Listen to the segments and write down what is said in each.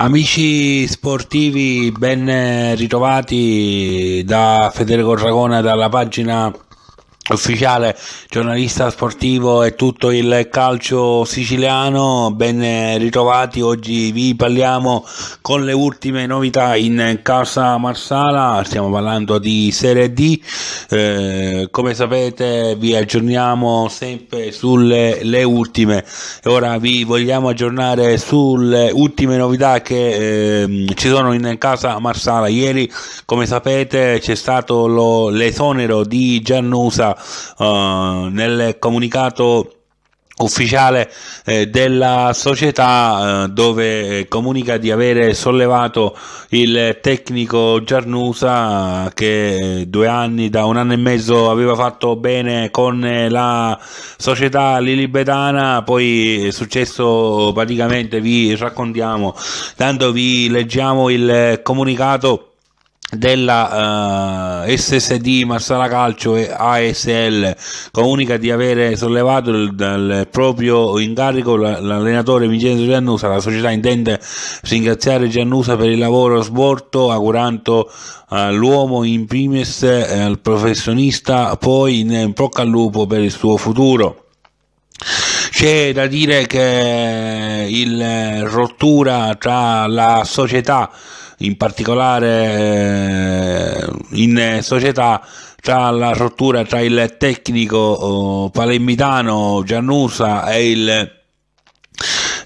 Amici sportivi, ben ritrovati da Federico Dragona dalla pagina ufficiale giornalista sportivo e tutto il calcio siciliano ben ritrovati oggi vi parliamo con le ultime novità in casa Marsala stiamo parlando di Serie D eh, come sapete vi aggiorniamo sempre sulle ultime e ora vi vogliamo aggiornare sulle ultime novità che eh, ci sono in casa Marsala ieri come sapete c'è stato lo, l'esonero di Giannusa uh, nel comunicato ufficiale eh, della società eh, dove eh, comunica di avere sollevato il tecnico Giarnusa che due anni da un anno e mezzo aveva fatto bene con eh, la società lilibetana poi è successo praticamente vi raccontiamo tanto vi leggiamo il comunicato della uh, eh, SSD Marsala Calcio e ASL comunica di avere sollevato il, dal proprio incarico l'allenatore Vincenzo Giannusa la società intende ringraziare Giannusa per il lavoro svolto augurando all'uomo eh, uh, in primis eh, al professionista poi in, in bocca al lupo per il suo futuro c'è da dire che il eh, rottura tra la società in particolare eh, in società tra la rottura tra il tecnico oh, palermitano Giannusa e il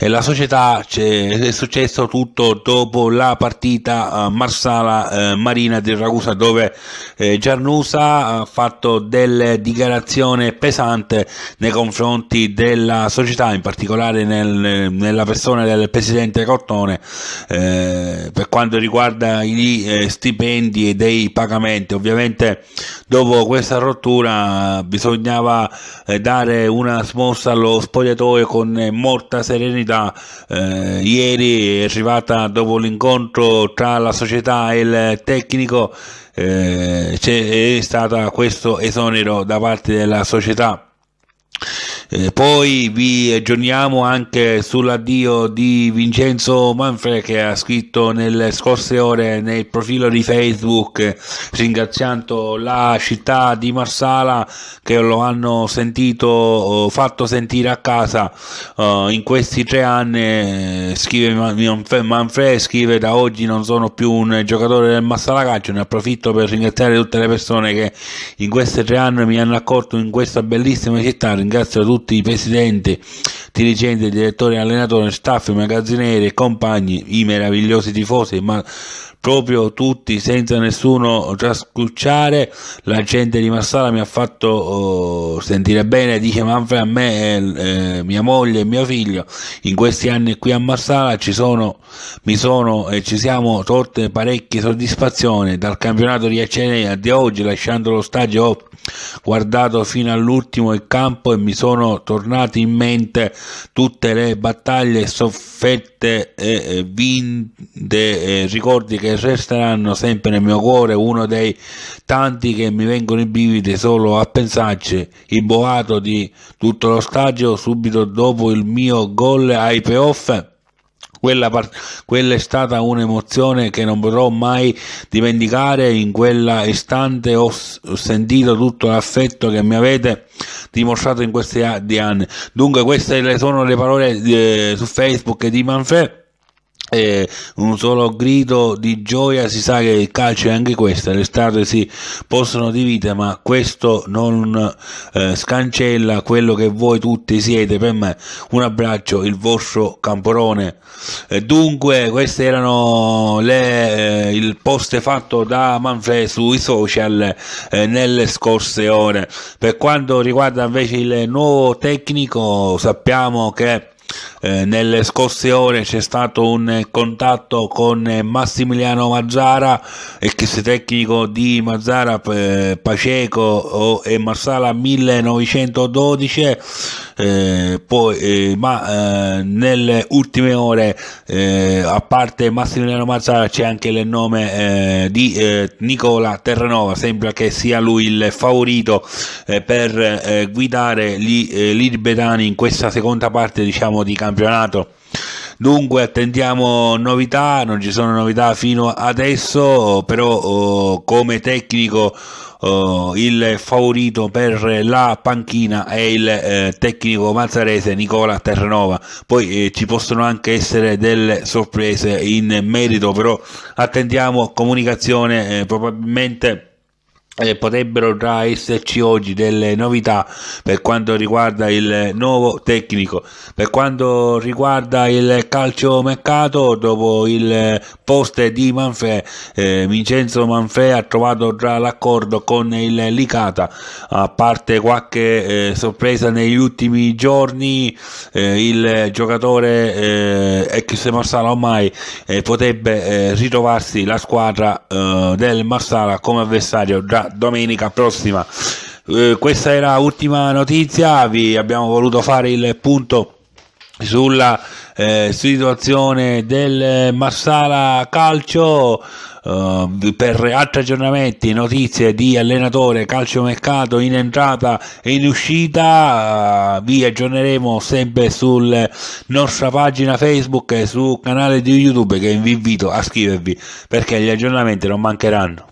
la società è successo tutto dopo la partita Marsala-Marina eh, di Ragusa dove eh, Giarnusa ha fatto delle dichiarazioni pesanti nei confronti della società, in particolare nel, nella persona del presidente Cortone eh, per quanto riguarda gli eh, stipendi e dei pagamenti. Ovviamente dopo questa rottura bisognava dare una smossa allo spogliatoio con molta serenità partita eh, ieri è arrivata dopo l'incontro tra la società e il tecnico eh, c'è è stato questo esonero da parte della società eh, poi vi aggiorniamo anche sull'addio di Vincenzo Manfre che ha scritto nelle scorse ore nel profilo di Facebook ringraziando la città di Marsala che lo hanno sentito, fatto sentire a casa uh, in questi tre anni. Eh, scrive Manfre, scrive da oggi non sono più un giocatore del Marsala Calcio, ne approfitto per ringraziare tutte le persone che in questi tre anni mi hanno accolto in questa bellissima città. Ringrazio tutti tutti i presidenti dirigenti, direttori, allenatori, staff, magazzinieri compagni, i meravigliosi tifosi, ma proprio tutti senza nessuno trascucciare la gente di Massala mi ha fatto oh, sentire bene dice Manfred a me eh, eh, mia moglie e mio figlio in questi anni qui a Massala ci sono mi sono e ci siamo tolte parecchie soddisfazioni dal campionato di Acenea di oggi lasciando lo stadio ho guardato fino all'ultimo il campo e mi sono tornati in mente tutte le battaglie soffette e vinte, ricordi che resteranno sempre nel mio cuore, uno dei tanti che mi vengono in brividi solo a pensarci, il boato di tutto lo stadio subito dopo il mio gol ai playoff quella, part- quella è stata un'emozione che non potrò mai dimenticare. In quella istante ho, s- ho sentito tutto l'affetto che mi avete dimostrato in questi anni. Dunque, queste sono le parole eh, su Facebook di Manfred eh, un solo grido di gioia si sa che il calcio è anche questo le strade si possono dividere ma questo non eh, scancella quello che voi tutti siete per me un abbraccio il vostro camporone eh, dunque queste erano le, eh, il post fatto da Manfred sui social eh, nelle scorse ore per quanto riguarda invece il nuovo tecnico sappiamo che eh, nelle scorse ore c'è stato un contatto con eh, Massimiliano Mazzara, ex tecnico di Mazzara, eh, Paceco e Marsala 1912, eh, poi, eh, ma nelle ultime ore, a parte Massimiliano Mazzara, c'è anche il nome di Nicola Terranova, sembra che sia lui il favorito per guidare gli eh, Libetani in questa seconda parte diciamo ritmo di campionato. Dunque attendiamo novità, non ci sono novità fino adesso, però oh, come tecnico oh, il favorito per la panchina è il eh, tecnico mazzarese Nicola Terranova. Poi eh, ci possono anche essere delle sorprese in merito, però attendiamo comunicazione eh, probabilmente eh, potrebbero già esserci oggi delle novità per quanto riguarda il nuovo tecnico per quanto riguarda il calcio mercato dopo il post di Manfè eh, Vincenzo Manfè ha trovato già l'accordo con il Licata a parte qualche eh, sorpresa negli ultimi giorni eh, il giocatore ex eh, Marsala ormai eh, potrebbe ritrovarsi la squadra del Marsala come avversario già domenica prossima. Eh, questa era l'ultima notizia, vi abbiamo voluto fare il punto sulla eh, situazione del Massala Calcio. Uh, per altri aggiornamenti, notizie di allenatore, calciomercato in entrata e in uscita, uh, vi aggiorneremo sempre sulla nostra pagina Facebook e sul canale di YouTube che vi invito a iscrivervi perché gli aggiornamenti non mancheranno.